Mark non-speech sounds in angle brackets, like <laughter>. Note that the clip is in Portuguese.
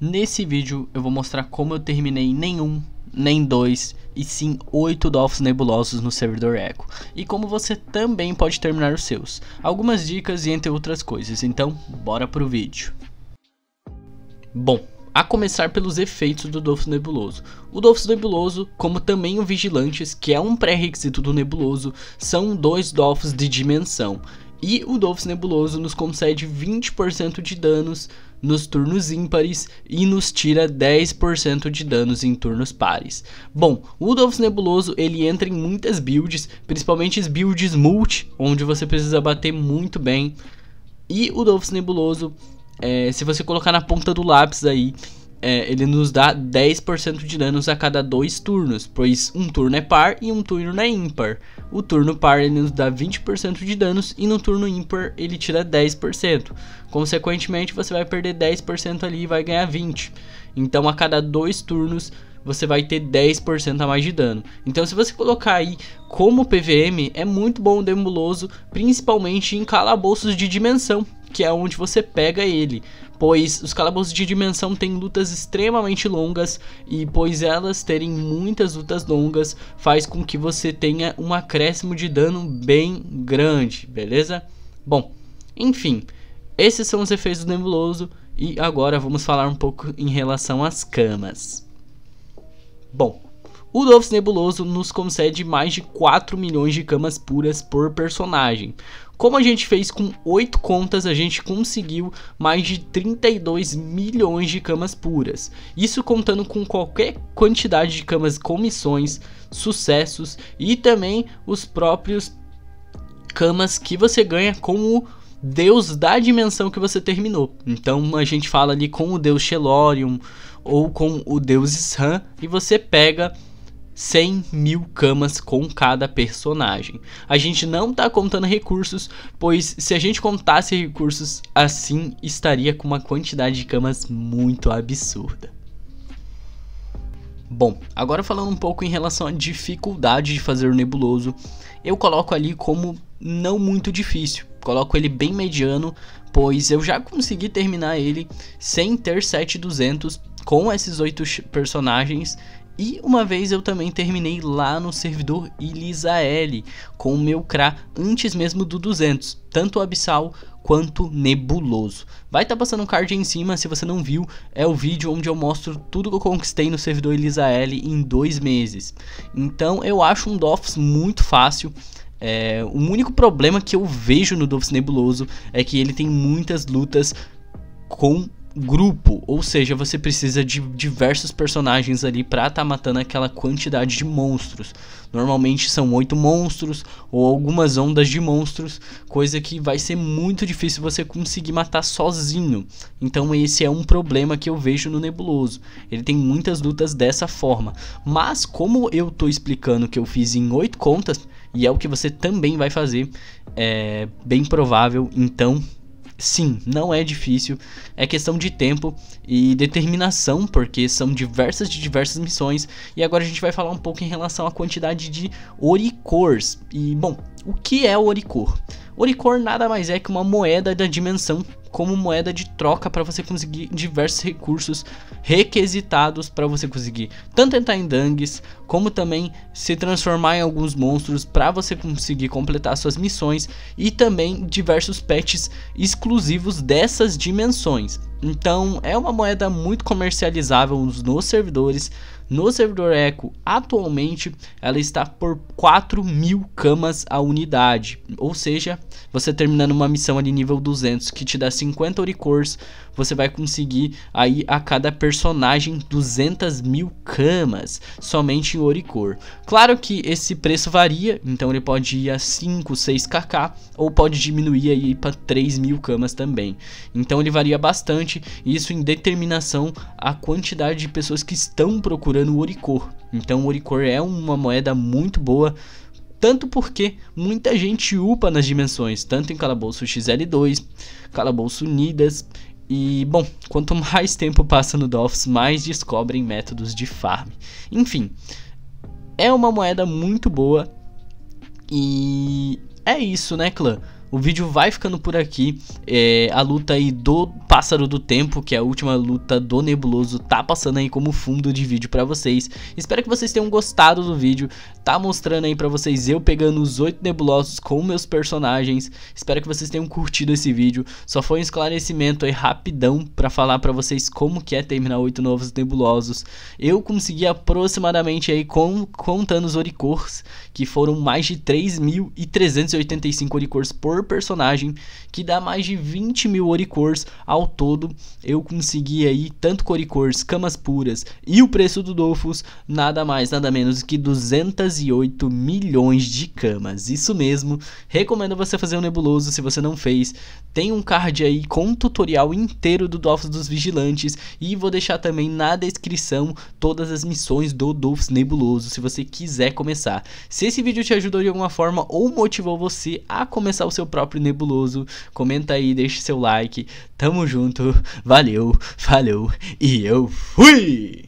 Nesse vídeo eu vou mostrar como eu terminei nenhum, nem dois, e sim oito Dolphs Nebulosos no servidor Echo, e como você também pode terminar os seus, algumas dicas e entre outras coisas, então bora pro vídeo. Bom, a começar pelos efeitos do Dolphus Nebuloso. O Dolphus Nebuloso, como também o Vigilantes, que é um pré-requisito do Nebuloso, são dois Dolphus de dimensão. E o Dolphus Nebuloso nos concede 20% de danos nos turnos ímpares e nos tira 10% de danos em turnos pares. Bom, o Dolphus Nebuloso ele entra em muitas builds, principalmente as builds multi, onde você precisa bater muito bem. E o Dolphus Nebuloso, é, se você colocar na ponta do lápis aí, é, ele nos dá 10% de danos a cada dois turnos, pois um turno é par e um turno é ímpar. O turno par ele nos dá 20% de danos e no turno ímpar ele tira 10%. Consequentemente, você vai perder 10% ali e vai ganhar 20. Então, a cada dois turnos você vai ter 10% a mais de dano. Então, se você colocar aí como PVM, é muito bom o Demuloso, principalmente em calabouços de dimensão, que é onde você pega ele pois os calabouços de dimensão têm lutas extremamente longas e pois elas terem muitas lutas longas faz com que você tenha um acréscimo de dano bem grande, beleza? Bom, enfim, esses são os efeitos do nebuloso e agora vamos falar um pouco em relação às camas. Bom, o Dolphus Nebuloso nos concede mais de 4 milhões de camas puras por personagem, como a gente fez com 8 contas, a gente conseguiu mais de 32 milhões de camas puras. Isso contando com qualquer quantidade de camas com missões, sucessos e também os próprios camas que você ganha com o deus da dimensão que você terminou. Então a gente fala ali com o deus Shelorium ou com o deus Sran e você pega 100 mil camas com cada personagem. A gente não tá contando recursos, pois se a gente contasse recursos assim, estaria com uma quantidade de camas muito absurda. Bom, agora falando um pouco em relação à dificuldade de fazer o nebuloso, eu coloco ali como não muito difícil, coloco ele bem mediano, pois eu já consegui terminar ele sem ter 7200 com esses oito personagens e uma vez eu também terminei lá no servidor L, com o meu CRA antes mesmo do 200, tanto abissal quanto nebuloso. Vai estar tá passando um card aí em cima, se você não viu, é o vídeo onde eu mostro tudo que eu conquistei no servidor L em dois meses. Então eu acho um dofus muito fácil, é, o único problema que eu vejo no dofus Nebuloso é que ele tem muitas lutas com grupo, ou seja, você precisa de diversos personagens ali para estar tá matando aquela quantidade de monstros. Normalmente são oito monstros ou algumas ondas de monstros, coisa que vai ser muito difícil você conseguir matar sozinho. Então esse é um problema que eu vejo no Nebuloso. Ele tem muitas lutas dessa forma, mas como eu tô explicando que eu fiz em oito contas e é o que você também vai fazer, é bem provável então Sim, não é difícil, é questão de tempo e determinação, porque são diversas de diversas missões. E agora a gente vai falar um pouco em relação à quantidade de oricors. E bom, o que é o Oricor? Oricor nada mais é que uma moeda da dimensão como moeda de troca para você conseguir diversos recursos requisitados para você conseguir tanto entrar em dangues como também se transformar em alguns monstros para você conseguir completar suas missões e também diversos patches exclusivos dessas dimensões. Então é uma moeda muito comercializável nos servidores, no servidor Echo atualmente, ela está por 4 mil camas a unidade. Ou seja, você terminando uma missão ali nível 200, que te dá 50 oricores, você vai conseguir aí a cada personagem 200 mil camas, somente em oricor. Claro que esse preço varia, então ele pode ir a 5, 6kk, ou pode diminuir aí para 3 mil camas também. Então ele varia bastante, isso em determinação a quantidade de pessoas que estão procurando comemorando o Oricor. Então o Oricor é uma moeda muito boa, tanto porque muita gente upa nas dimensões, tanto em Calabouço XL2, Calabouço Unidas. E, bom, quanto <laughs> mais tempo passa no DOFS, mais descobrem métodos de farm. Enfim, é uma moeda muito boa e é isso, né, clã? O vídeo vai ficando por aqui. É, a luta aí do Pássaro do Tempo, que é a última luta do Nebuloso, tá passando aí como fundo de vídeo pra vocês. Espero que vocês tenham gostado do vídeo. Tá mostrando aí pra vocês eu pegando os 8 Nebulosos com meus personagens. Espero que vocês tenham curtido esse vídeo. Só foi um esclarecimento aí rapidão pra falar pra vocês como que é terminar 8 novos Nebulosos. Eu consegui aproximadamente aí com, contando os Oricors, que foram mais de 3.385 Oricors por por personagem, que dá mais de 20 mil oricores ao todo. Eu consegui aí tanto coricores, camas puras e o preço do Dofus, nada mais, nada menos que 208 milhões de camas. Isso mesmo, recomendo você fazer um nebuloso se você não fez. Tem um card aí com um tutorial inteiro do Dofus dos Vigilantes e vou deixar também na descrição todas as missões do Dofus Nebuloso, se você quiser começar. Se esse vídeo te ajudou de alguma forma ou motivou você a começar o seu próprio nebuloso. Comenta aí, deixe seu like. Tamo junto, valeu, falou e eu fui!